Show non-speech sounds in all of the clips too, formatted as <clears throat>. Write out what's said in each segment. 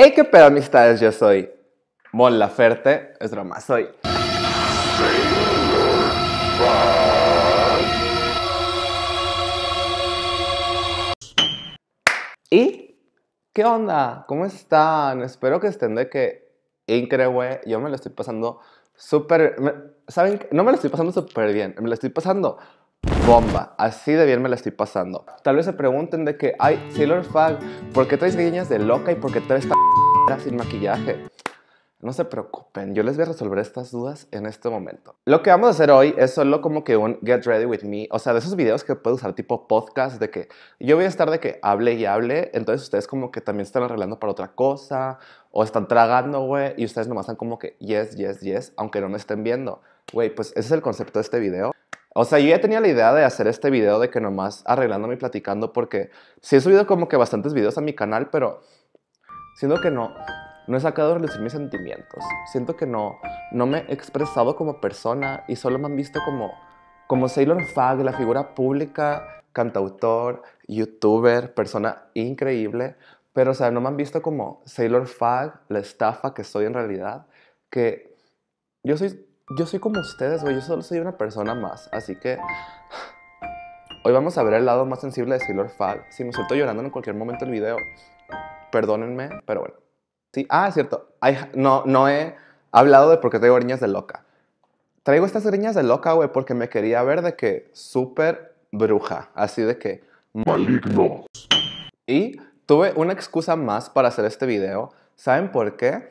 Hey, qué pedo amistades, yo soy Mon Laferte, es broma, soy. ¿Y qué onda? ¿Cómo están? Espero que estén de que increíble. Yo me lo estoy pasando súper. ¿Saben? No me lo estoy pasando súper bien, me lo estoy pasando bomba. Así de bien me la estoy pasando. Tal vez se pregunten de que, ay, Sailor Fag, ¿por qué traes guiñas de loca y por qué traes esta sin maquillaje? No se preocupen, yo les voy a resolver estas dudas en este momento. Lo que vamos a hacer hoy es solo como que un Get Ready With Me, o sea, de esos videos que puedo usar tipo podcast, de que yo voy a estar de que hable y hable, entonces ustedes como que también están arreglando para otra cosa, o están tragando, güey, y ustedes nomás están como que yes, yes, yes, aunque no me estén viendo. Güey, pues ese es el concepto de este video. O sea, yo ya tenía la idea de hacer este video de que nomás arreglándome y platicando porque sí he subido como que bastantes videos a mi canal, pero siento que no, no he sacado de relucir mis sentimientos. Siento que no, no me he expresado como persona y solo me han visto como, como Sailor Fag, la figura pública, cantautor, youtuber, persona increíble. Pero, o sea, no me han visto como Sailor Fag, la estafa que soy en realidad. Que yo soy yo soy como ustedes, güey, yo solo soy una persona más, así que hoy vamos a ver el lado más sensible de Sailor Fall. Si me suelto llorando en cualquier momento del video, perdónenme, pero bueno. Sí, ah, es cierto, no, no he hablado de por qué traigo riñas de loca. Traigo estas riñas de loca, güey, porque me quería ver de que súper bruja, así de que malignos. Y tuve una excusa más para hacer este video. ¿Saben por qué?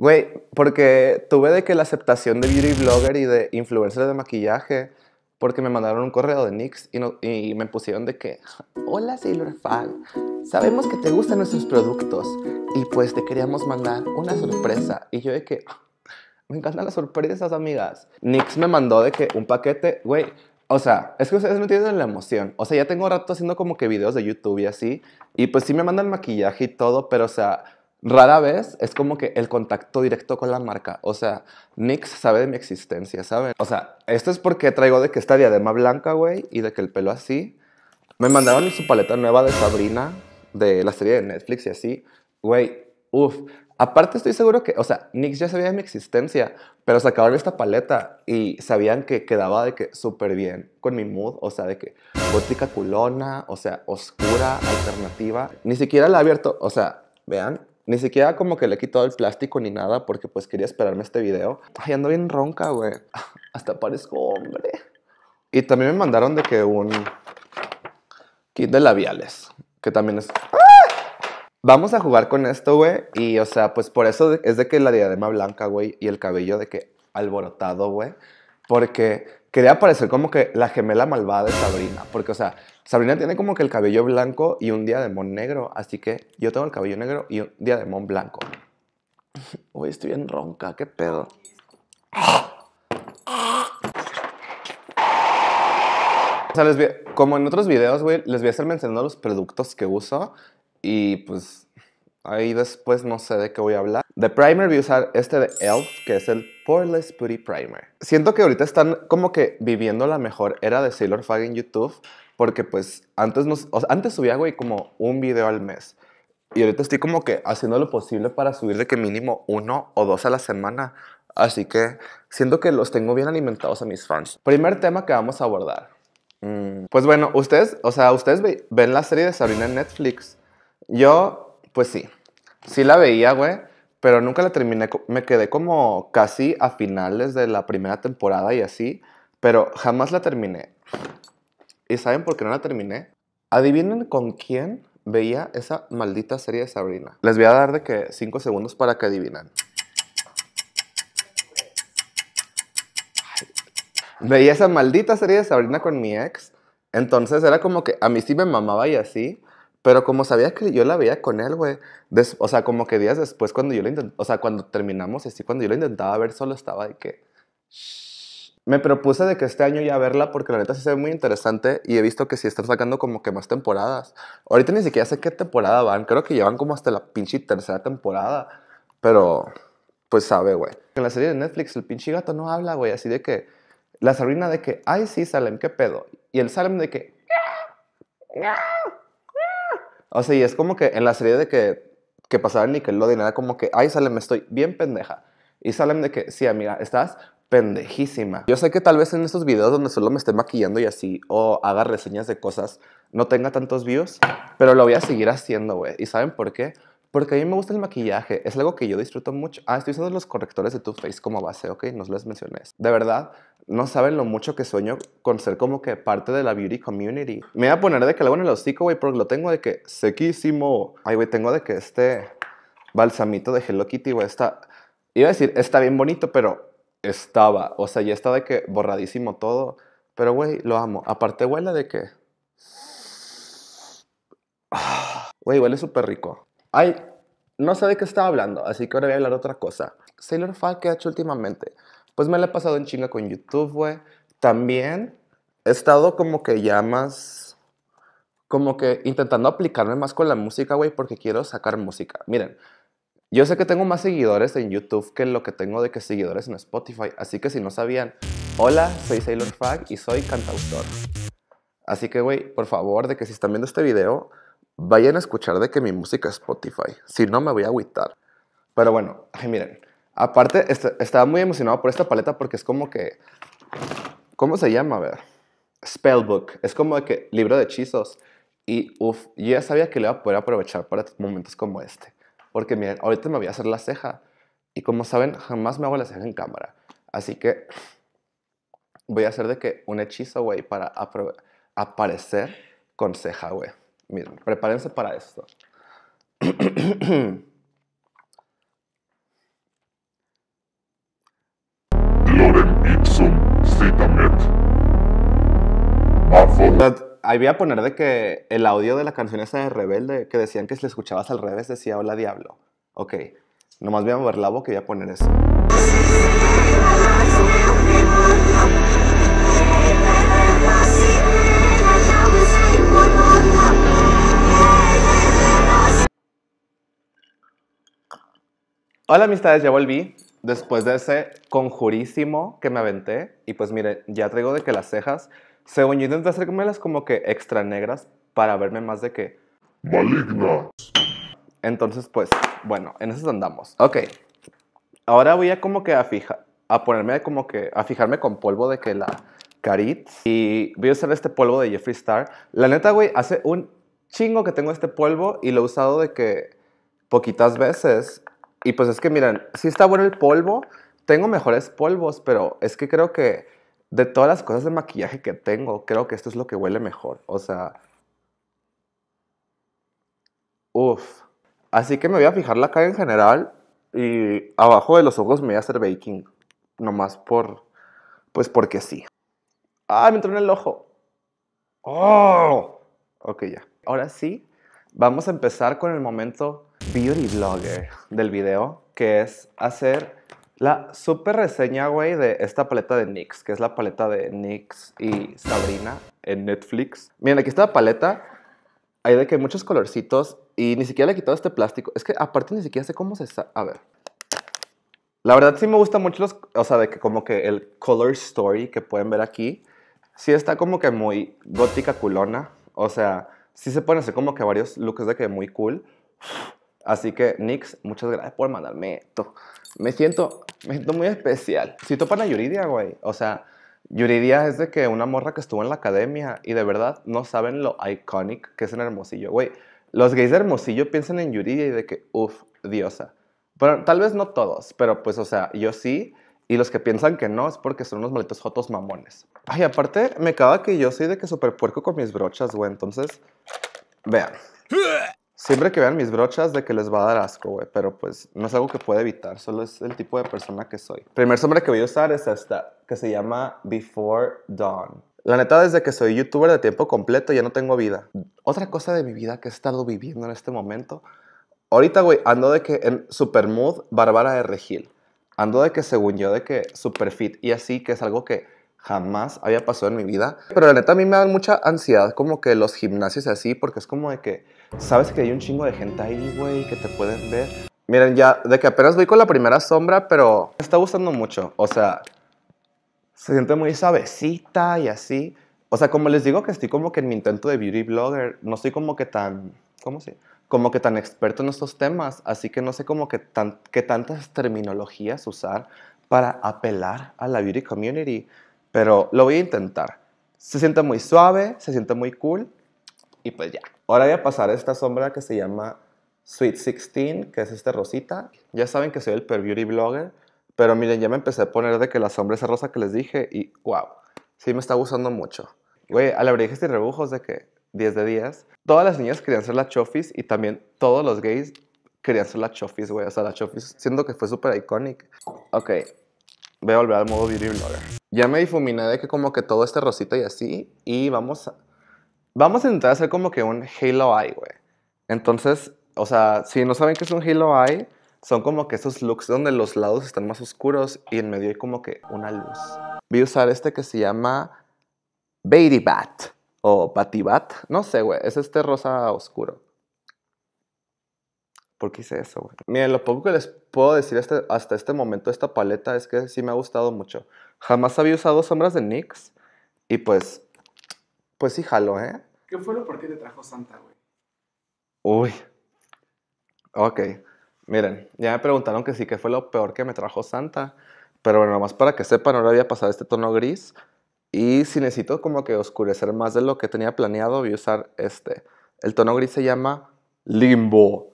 Güey, porque tuve de que la aceptación de beauty blogger y de Influencer de maquillaje, porque me mandaron un correo de NYX y, me pusieron de que, hola Sailor Fan, sabemos que te gustan nuestros productos y pues te queríamos mandar una sorpresa. Y yo de que, ah, me encantan las sorpresas, amigas. NYX me mandó de que un paquete, güey, o sea, es que ustedes no entienden la emoción. O sea, ya tengo rato haciendo como que videos de YouTube y así, y pues sí me mandan maquillaje y todo, pero o sea rara vez es como que el contacto directo con la marca. O sea, Nix sabe de mi existencia, ¿saben? O sea, esto es porque traigo de que esta diadema blanca, güey, y de que el pelo así. Me mandaron su paleta nueva de Sabrina, de la serie de Netflix y así. Güey, uff. Aparte estoy seguro que, o sea, Nix ya sabía de mi existencia, pero sacaron esta paleta y sabían que quedaba de que súper bien con mi mood, o sea, de que gótica culona, o sea, oscura, alternativa. Ni siquiera la he abierto, o sea, vean, ni siquiera como que le he quitado el plástico ni nada porque pues quería esperarme este video. Ay, ando bien ronca, güey. <laughs> Hasta parezco hombre. Y también me mandaron de que un kit de labiales, que también es... ¡Ah! Vamos a jugar con esto, güey. Y, o sea, pues por eso es de que la diadema blanca, güey, y el cabello de que alborotado, güey. Porque quería parecer como que la gemela malvada de Sabrina. Porque, o sea, Sabrina tiene como que el cabello blanco y un día mon negro, así que yo tengo el cabello negro y un día mon blanco. <laughs> Uy, estoy bien ronca, qué pedo. O sea, les como en otros videos, güey, les voy a estar mencionando los productos que uso y pues ahí después no sé de qué voy a hablar. De primer voy a usar este de e.l.f., que es el Poreless Beauty Primer. Siento que ahorita están como que viviendo la mejor era de Sailor Fag en YouTube porque pues antes, nos, antes subía, güey, como un video al mes. Y ahorita estoy como que haciendo lo posible para subir de que mínimo uno o dos a la semana. Así que siento que los tengo bien alimentados a mis fans. Primer tema que vamos a abordar. Mm, pues bueno, ustedes, o sea, ustedes ven la serie de Sabrina en Netflix. Yo, pues sí, sí la veía, güey, pero nunca la terminé. Me quedé como casi a finales de la primera temporada y así, pero jamás la terminé. ¿Y saben por qué no la terminé? Adivinen con quién veía esa maldita serie de Sabrina. Les voy a dar de que 5 segundos para que adivinen. Veía esa maldita serie de Sabrina con mi ex. Entonces era como que a mí sí me mamaba y así. Pero como sabía que yo la veía con él, güey. O sea, como que días después cuando yo la intentaba, o sea, cuando terminamos así, cuando yo la intentaba ver, solo estaba de que... Me propuse de que este año ya verla porque la neta sí se ve muy interesante y he visto que sí están sacando como que más temporadas. Ahorita ni siquiera sé qué temporada van, creo que llevan como hasta la pinche tercera temporada, pero pues sabe, güey. En la serie de Netflix el pinche gato no habla, güey, así de que la Sabrina de que, ay sí, Salem, qué pedo. Y el Salem de que... O sea, y es como que en la serie de que, que pasaba en Nickelodeon era como que, ay Salem, estoy bien pendeja. Y Salem de que, sí, amiga, estás pendejísima. Yo sé que tal vez en estos videos donde solo me esté maquillando y así, o haga reseñas de cosas, no tenga tantos views, pero lo voy a seguir haciendo, güey. ¿Y saben por qué? Porque a mí me gusta el maquillaje, es algo que yo disfruto mucho. Ah, estoy usando los correctores de Too Faced como base, ok, no les mencioné. De verdad, no saben lo mucho que sueño con ser como que parte de la beauty community. Me voy a poner de que le en el hocico, güey, porque lo tengo de que sequísimo. Ay, güey, tengo de que este balsamito de Hello Kitty, güey, está... Iba a decir, está bien bonito, pero estaba, o sea, ya estaba de que borradísimo todo, pero güey, lo amo. Aparte huele de que... <sighs> Güey, huele súper rico. Ay, no sé de qué estaba hablando, así que ahora voy a hablar otra cosa. Sailor Fall, qué ha hecho últimamente? Pues me la he pasado en chinga con YouTube, güey. También he estado como que ya más... Como que intentando aplicarme más con la música, güey, porque quiero sacar música. Miren, yo sé que tengo más seguidores en YouTube que lo que tengo de que seguidores en Spotify, así que si no sabían, hola, soy Sailor Fag y soy cantautor. Así que, güey, por favor, de que si están viendo este video, vayan a escuchar de que mi música es Spotify. Si no, me voy a agüitar. Pero bueno, miren, aparte, este, estaba muy emocionado por esta paleta porque es como que... ¿Cómo se llama? A ver. Spellbook. Es como de que libro de hechizos. Y, uff, ya sabía que le iba a poder aprovechar para momentos como este. Porque miren, ahorita me voy a hacer la ceja. Y como saben, jamás me hago la ceja en cámara. Así que voy a hacer de que un hechizo, güey, para aparecer con ceja, güey. Miren, prepárense para esto. <clears throat> ahí voy a poner de que el audio de la canción esa de Rebelde, que decían que si la escuchabas al revés decía hola diablo. Ok, nomás voy a mover la boca y voy a poner eso. Hola amistades, ya volví después de ese conjurísimo que me aventé y pues mire ya traigo de que las cejas según yo hacerme las como que extra negras para verme más de que... malignas. Entonces, pues, bueno, en eso andamos. Ok. Ahora voy a como que a fija, a ponerme como que, a fijarme con polvo de que la Carit. Y voy a usar este polvo de Jeffree Star. La neta, güey, hace un chingo que tengo este polvo y lo he usado de que poquitas veces. Y pues es que, miren, sí está bueno el polvo. Tengo mejores polvos, pero es que creo que de todas las cosas de maquillaje que tengo, creo que esto es lo que huele mejor. O sea, Uf. Así que me voy a fijar la cara en general y abajo de los ojos me voy a hacer baking. Nomás por, pues porque sí. ¡Ah, me entró en el ojo! ¡Oh! Ok, ya. Ahora sí, vamos a empezar con el momento beauty blogger del video, que es hacer la super reseña, güey, de esta paleta de NYX, que es la paleta de NYX y Sabrina en Netflix. Miren, aquí está la paleta. Hay de que hay muchos colorcitos y ni siquiera le he quitado este plástico. Es que aparte ni siquiera sé cómo se... A ver. La verdad sí me gusta mucho los... O sea, de que como que el color story que pueden ver aquí. Sí está como que muy gótica culona. O sea, sí se pueden hacer como que varios looks de que muy cool. Así que, Nix, muchas gracias por mandarme esto. Me siento, me siento muy especial. Si topan a Yuridia, güey. O sea, Yuridia es de que una morra que estuvo en la academia y de verdad no saben lo iconic que es en Hermosillo, güey. Los gays de Hermosillo piensan en Yuridia y de que, uff, diosa. Pero tal vez no todos, pero pues, o sea, yo sí. Y los que piensan que no es porque son unos malditos jotos mamones. Ay, aparte, me caga que yo soy de que súper puerco con mis brochas, güey. Entonces, vean. Siempre que vean mis brochas de que les va a dar asco, güey, pero pues no es algo que pueda evitar, solo es el tipo de persona que soy. primer sombra que voy a usar es esta, que se llama Before Dawn. La neta, desde que soy youtuber de tiempo completo ya no tengo vida. Otra cosa de mi vida que he estado viviendo en este momento, ahorita, güey, ando de que en super mood Bárbara de Regil. Ando de que según yo, de que super fit y así, que es algo que jamás había pasado en mi vida. Pero la neta a mí me dan mucha ansiedad como que los gimnasios así, porque es como de que sabes que hay un chingo de gente ahí, güey, que te pueden ver. Miren, ya de que apenas voy con la primera sombra, pero me está gustando mucho. O sea, se siente muy suavecita y así. O sea, como les digo que estoy como que en mi intento de beauty blogger, no soy como que tan, ¿cómo se? Como que tan experto en estos temas, así que no sé como que tan, qué tantas terminologías usar para apelar a la beauty community. Pero lo voy a intentar. Se siente muy suave, se siente muy cool y pues ya. Ahora voy a pasar esta sombra que se llama Sweet 16, que es esta rosita. Ya saben que soy el Per Beauty Blogger, pero miren, ya me empecé a poner de que la sombra esa rosa que les dije y wow, sí me está gustando mucho. Güey, a la dije este y rebujos de que 10 de 10. Todas las niñas querían ser las chofis y también todos los gays querían ser las chofis, güey. O sea, la chofis siendo que fue súper icónica. Ok, Voy a volver al modo beauty blogger. Ya me difuminé de que como que todo este rosito y así. Y vamos a, vamos a intentar hacer como que un Halo Eye, güey. Entonces, o sea, si no saben qué es un Halo Eye, son como que esos looks donde los lados están más oscuros y en medio hay como que una luz. Voy a usar este que se llama Baby Bat o Bat. No sé, güey. Es este rosa oscuro. ¿Por qué hice eso, güey? Miren, lo poco que les puedo decir hasta, hasta este momento de esta paleta es que sí me ha gustado mucho. Jamás había usado sombras de NYX y pues, pues sí jalo, ¿eh? ¿Qué fue lo peor que te trajo Santa, güey? Uy. Ok. Miren, ya me preguntaron que sí, que fue lo peor que me trajo Santa. Pero bueno, más para que sepan, ahora voy a pasar este tono gris. Y si necesito como que oscurecer más de lo que tenía planeado, voy a usar este. El tono gris se llama Limbo.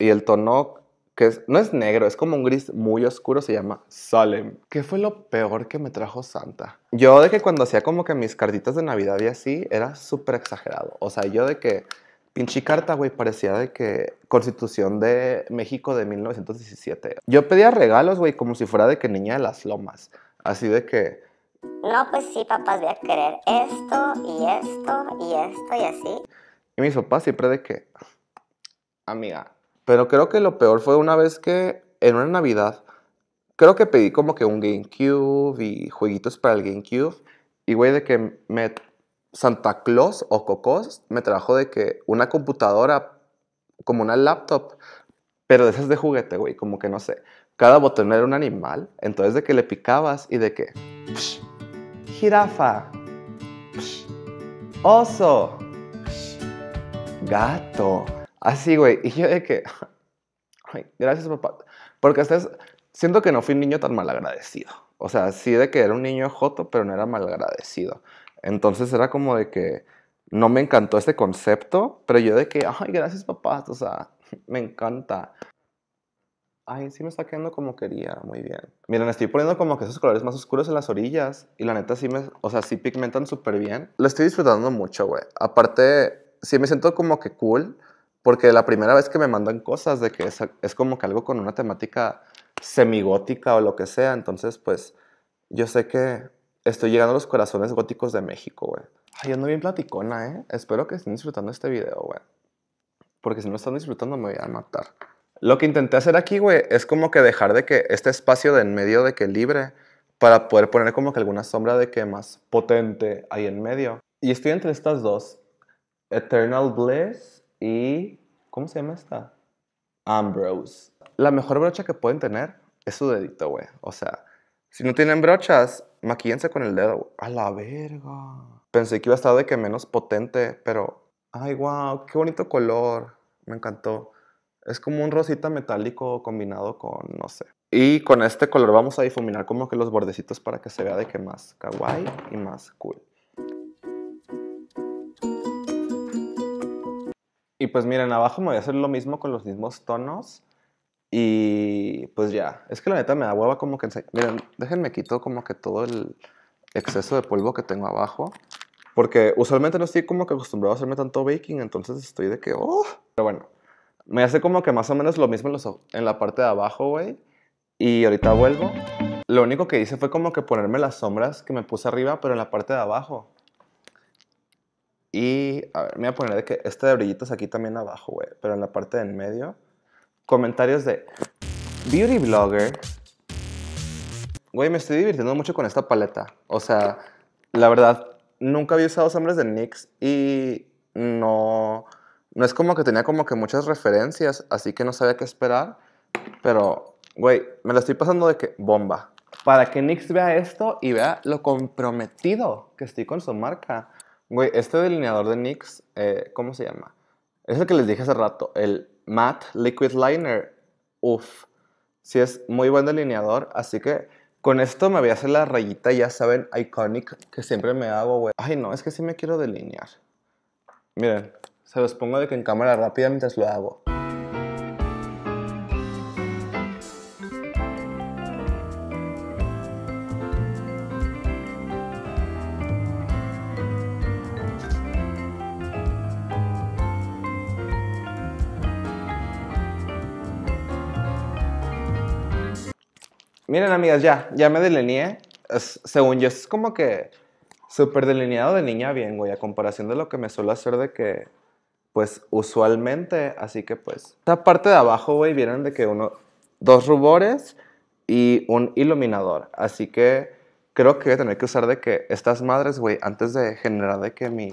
Y el tono que es, no es negro, es como un gris muy oscuro, se llama Salem. ¿Qué fue lo peor que me trajo Santa? Yo de que cuando hacía como que mis cartitas de Navidad y así, era súper exagerado. O sea, yo de que pinche carta, güey, parecía de que Constitución de México de 1917. Yo pedía regalos, güey, como si fuera de que niña de las lomas. Así de que... No, pues sí, papás, voy a querer esto y esto y esto y así. Y mis papás siempre de que... Amiga, pero creo que lo peor fue una vez que en una Navidad, creo que pedí como que un GameCube y jueguitos para el GameCube. Y güey, de que me, Santa Claus o Cocos me trajo de que una computadora, como una laptop, pero de esas de juguete, güey, como que no sé. Cada botón era un animal, entonces de que le picabas y de que. jirafa. oso. gato. Así, güey. Y yo de que, <laughs> ay, gracias, papá. Porque hasta siento que no fui un niño tan malagradecido. O sea, sí de que era un niño joto, pero no era malagradecido. Entonces era como de que no me encantó este concepto, pero yo de que, ay, gracias, papá. O sea, <laughs> me encanta. Ay, sí me está quedando como quería, muy bien. Miren, estoy poniendo como que esos colores más oscuros en las orillas. Y la neta sí me, o sea, sí pigmentan súper bien. Lo estoy disfrutando mucho, güey. Aparte, sí me siento como que cool porque la primera vez que me mandan cosas de que es, es como que algo con una temática semigótica o lo que sea, entonces pues yo sé que estoy llegando a los corazones góticos de México, güey. Ay, ando bien platicona, ¿eh? Espero que estén disfrutando este video, güey. Porque si no están disfrutando me voy a matar. Lo que intenté hacer aquí, güey, es como que dejar de que este espacio de en medio de que libre para poder poner como que alguna sombra de que más potente ahí en medio. Y estoy entre estas dos. Eternal Bliss y... ¿Cómo se llama esta? Ambrose. La mejor brocha que pueden tener es su dedito, güey. O sea, si no tienen brochas, maquíense con el dedo. A la verga. Pensé que iba a estar de que menos potente, pero... Ay, wow, qué bonito color. Me encantó. Es como un rosita metálico combinado con, no sé. Y con este color vamos a difuminar como que los bordecitos para que se vea de que más kawaii y más cool. Y pues miren, abajo me voy a hacer lo mismo con los mismos tonos. Y pues ya, es que la neta me da hueva como que... Miren, déjenme quito como que todo el exceso de polvo que tengo abajo. Porque usualmente no estoy como que acostumbrado a hacerme tanto baking, entonces estoy de que... Oh. Pero bueno, me hace como que más o menos lo mismo en, en la parte de abajo, güey. Y ahorita vuelvo. Lo único que hice fue como que ponerme las sombras que me puse arriba, pero en la parte de abajo. Y, a ver, me voy a poner de que este de brillitos aquí también abajo, güey, pero en la parte de en medio. Comentarios de Beauty Blogger. Güey, me estoy divirtiendo mucho con esta paleta. O sea, la verdad, nunca había usado sombras de NYX y no, no es como que tenía como que muchas referencias, así que no sabía qué esperar. Pero, güey, me lo estoy pasando de que bomba. Para que NYX vea esto y vea lo comprometido que estoy con su marca Güey, este delineador de NYX, eh, ¿cómo se llama? Es el que les dije hace rato, el Matte Liquid Liner. Uf, sí es muy buen delineador, así que con esto me voy a hacer la rayita, ya saben, iconic, que siempre me hago, güey. Ay, no, es que sí me quiero delinear. Miren, se los pongo de que en cámara rápida mientras lo hago. Miren, amigas, ya, ya me delineé. según yo, es como que súper delineado de niña bien, güey, a comparación de lo que me suelo hacer de que, pues, usualmente. Así que, pues, esta parte de abajo, güey, vieron de que uno, dos rubores y un iluminador. Así que creo que voy a tener que usar de que estas madres, güey, antes de generar de que mi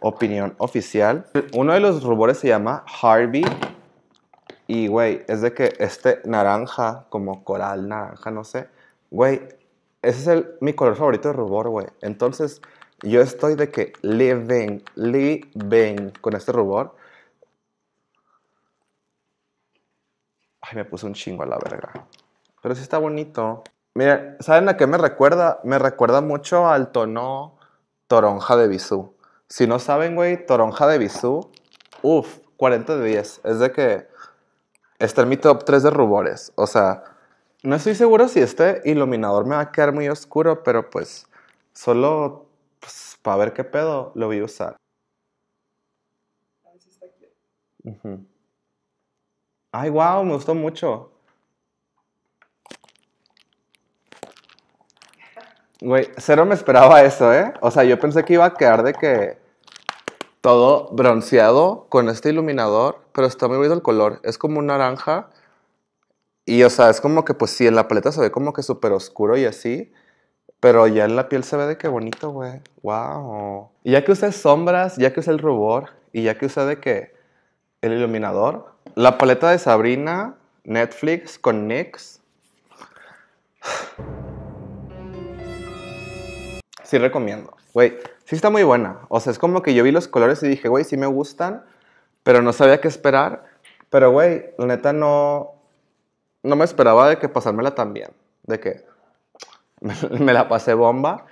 opinión oficial. Uno de los rubores se llama Harvey y, güey, es de que este naranja, como coral, naranja, no sé, güey, ese es el, mi color favorito de rubor, güey. Entonces, yo estoy de que living, living con este rubor. Ay, me puse un chingo a la verga. Pero sí está bonito. Mira, ¿saben a qué me recuerda? Me recuerda mucho al tono toronja de bisú. Si no saben, güey, toronja de bisú, uff, 40 de 10. Es de que está en mi top 3 de rubores. O sea, no estoy seguro si este iluminador me va a quedar muy oscuro, pero pues solo pues, para ver qué pedo lo voy a usar. está aquí. Ay, wow, me gustó mucho. Güey, cero me esperaba eso, ¿eh? O sea, yo pensé que iba a quedar de que todo bronceado con este iluminador, pero está muy bonito el color. Es como un naranja. Y, o sea, es como que, pues sí, en la paleta se ve como que súper oscuro y así. Pero ya en la piel se ve de qué bonito, güey. ¡Wow! Y ya que usé sombras, ya que usé el rubor y ya que usé de qué, el iluminador, la paleta de Sabrina, Netflix con NYX. <sighs> Sí recomiendo. Güey, sí está muy buena. O sea, es como que yo vi los colores y dije, güey, sí me gustan, pero no sabía qué esperar. Pero, güey, la neta no, no me esperaba de que pasármela tan bien. De que <laughs> me, la pasé bomba.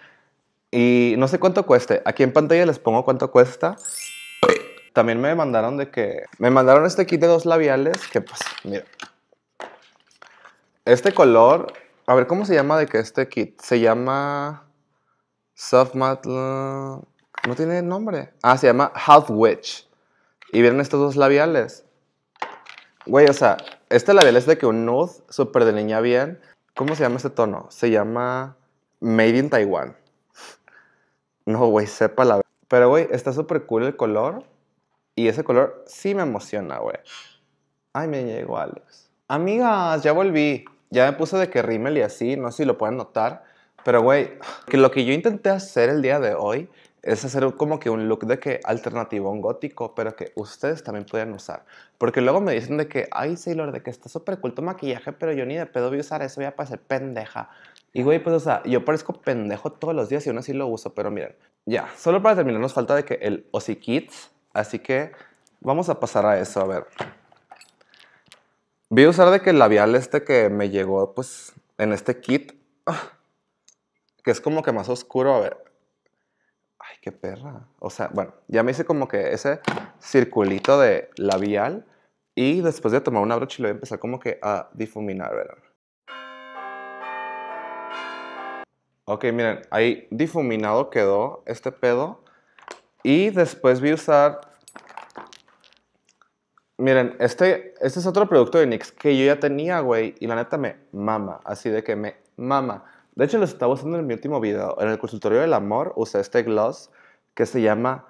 Y no sé cuánto cueste. Aquí en pantalla les pongo cuánto cuesta. También me mandaron de que... Me mandaron este kit de dos labiales que, pues, mira. Este color... A ver, ¿cómo se llama de que este kit? Se llama... Soft metal. No tiene nombre. Ah, se llama Half Witch. Y vieron estos dos labiales. Güey, o sea, este labial es de que un nude súper niña bien. ¿Cómo se llama este tono? Se llama Made in Taiwan. No, güey, sepa la. Pero, güey, está súper cool el color. Y ese color sí me emociona, güey. Ay, me llegó Alex. Amigas, ya volví. Ya me puse de que rímel y así. No sé si lo pueden notar pero, güey, que lo que yo intenté hacer el día de hoy es hacer como que un look de que alternativo un gótico, pero que ustedes también pueden usar. Porque luego me dicen de que, ay, Sailor, de que está súper culto maquillaje, pero yo ni de pedo voy a usar eso, voy a parecer pendeja. Y, güey, pues, o sea, yo parezco pendejo todos los días y aún así lo uso, pero miren, ya, solo para terminar nos falta de que el Ozzy Kits así que vamos a pasar a eso, a ver. Voy a usar de que el labial este que me llegó, pues, en este kit. Ah, que es como que más oscuro, a ver. Ay, qué perra. O sea, bueno, ya me hice como que ese circulito de labial y después de tomar una brocha lo voy a empezar como que a difuminar, ¿verdad? Ok, miren, ahí difuminado quedó este pedo. Y después vi usar... Miren, este, este es otro producto de NYX que yo ya tenía, güey. Y la neta me mama, así de que me mama. De hecho, lo estaba usando en mi último video. En el consultorio del amor usé este gloss que se llama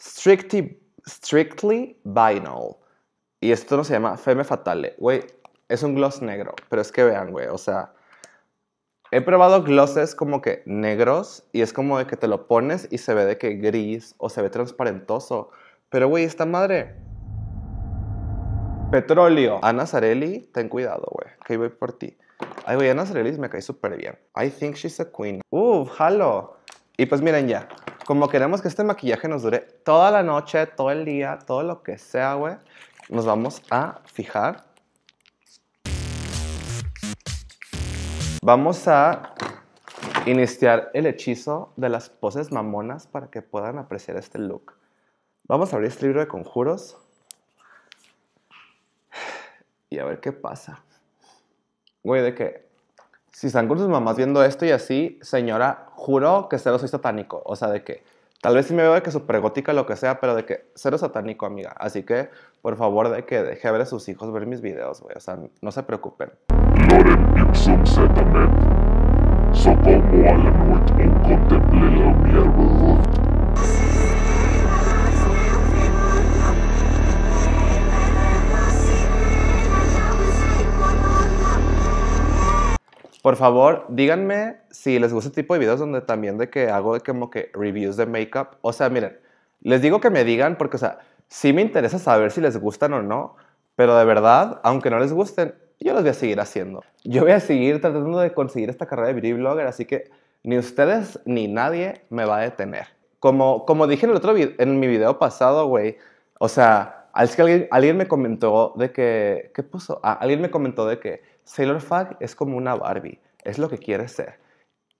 Strictly, Strictly Vinyl. Y esto no se llama Feme Fatale. Güey, es un gloss negro. Pero es que vean, güey, o sea... He probado glosses como que negros y es como de que te lo pones y se ve de que gris o se ve transparentoso. Pero, güey, esta madre... Petróleo. Ana Zarelli, ten cuidado, güey, que voy por ti. Ay, güey, Ana y me cae súper bien. I think she's a queen. Uf, halo. Y pues miren ya, como queremos que este maquillaje nos dure toda la noche, todo el día, todo lo que sea, güey, nos vamos a fijar. Vamos a iniciar el hechizo de las poses mamonas para que puedan apreciar este look. Vamos a abrir este libro de conjuros y a ver qué pasa güey, de que si están con sus mamás viendo esto y así, señora, juro que cero soy satánico. O sea, de que tal vez sí me veo de que súper gótica lo que sea, pero de que cero satánico, amiga. Así que, por favor, de que deje ver a sus hijos ver mis videos, güey. O sea, no se preocupen. por favor, díganme si les gusta este tipo de videos donde también de que hago como que reviews de makeup. O sea, miren, les digo que me digan porque, o sea, sí me interesa saber si les gustan o no, pero de verdad, aunque no les gusten, yo los voy a seguir haciendo. Yo voy a seguir tratando de conseguir esta carrera de beauty blogger, así que ni ustedes ni nadie me va a detener. Como, como dije en, el otro en mi video pasado, güey, o sea, es que alguien, alguien, me comentó de que, ¿qué puso? Ah, alguien me comentó de que Sailor Fag es como una Barbie, es lo que quiere ser.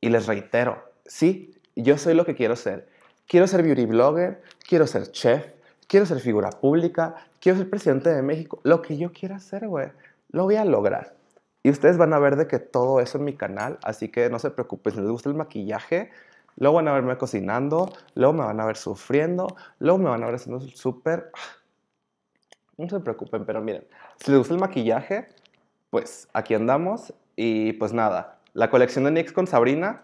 Y les reitero, sí, yo soy lo que quiero ser. Quiero ser beauty blogger, quiero ser chef, quiero ser figura pública, quiero ser presidente de México. Lo que yo quiera hacer, güey, lo voy a lograr. Y ustedes van a ver de que todo eso en mi canal, así que no se preocupen, si les gusta el maquillaje, luego van a verme cocinando, luego me van a ver sufriendo, luego me van a ver haciendo súper... Ah, no se preocupen, pero miren, si les gusta el maquillaje, pues aquí andamos y pues nada, la colección de Nix con Sabrina,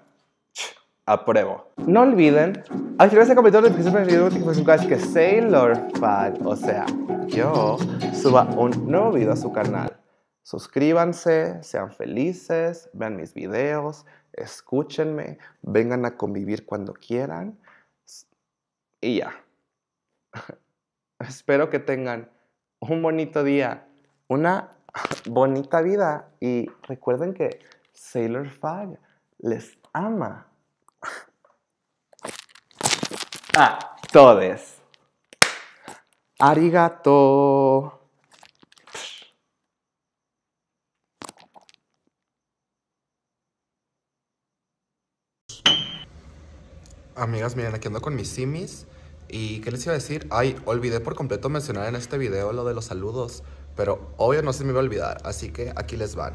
<tsk> apruebo. No olviden de ese comentario de cada vez que Sailor o sea, yo, suba un nuevo video a su canal. Suscríbanse, sean felices, vean mis videos, escúchenme, vengan a convivir cuando quieran y ya. <laughs> Espero que tengan un bonito día, una bonita vida y recuerden que Sailor Fag les ama. A todos. Arigato. Amigas, miren, aquí ando con mis simis. ¿Y qué les iba a decir? Ay, olvidé por completo mencionar en este video lo de los saludos pero obvio no se me va a olvidar, así que aquí les van.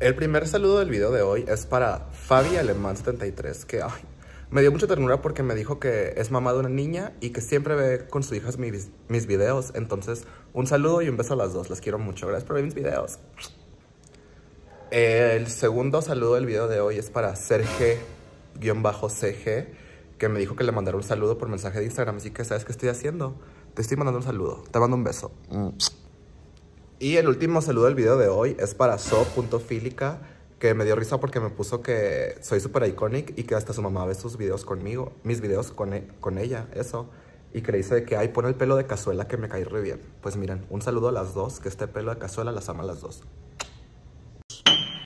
El primer saludo del video de hoy es para Fabi Alemán 73, que ay, me dio mucha ternura porque me dijo que es mamá de una niña y que siempre ve con sus hijas mis, videos. Entonces, un saludo y un beso a las dos. Las quiero mucho. Gracias por ver mis videos. El segundo saludo del video de hoy es para Serge-CG, que me dijo que le mandara un saludo por mensaje de Instagram. Así que, ¿sabes que estoy haciendo? Te estoy mandando un saludo. Te mando un beso. Y el último saludo del video de hoy es para so.philica, que me dio risa porque me puso que soy súper iconic y que hasta su mamá ve sus videos conmigo, mis videos con, e, con ella, eso. Y que le dice que, ay, pone el pelo de cazuela que me cae re bien. Pues miren, un saludo a las dos, que este pelo de cazuela las ama a las dos.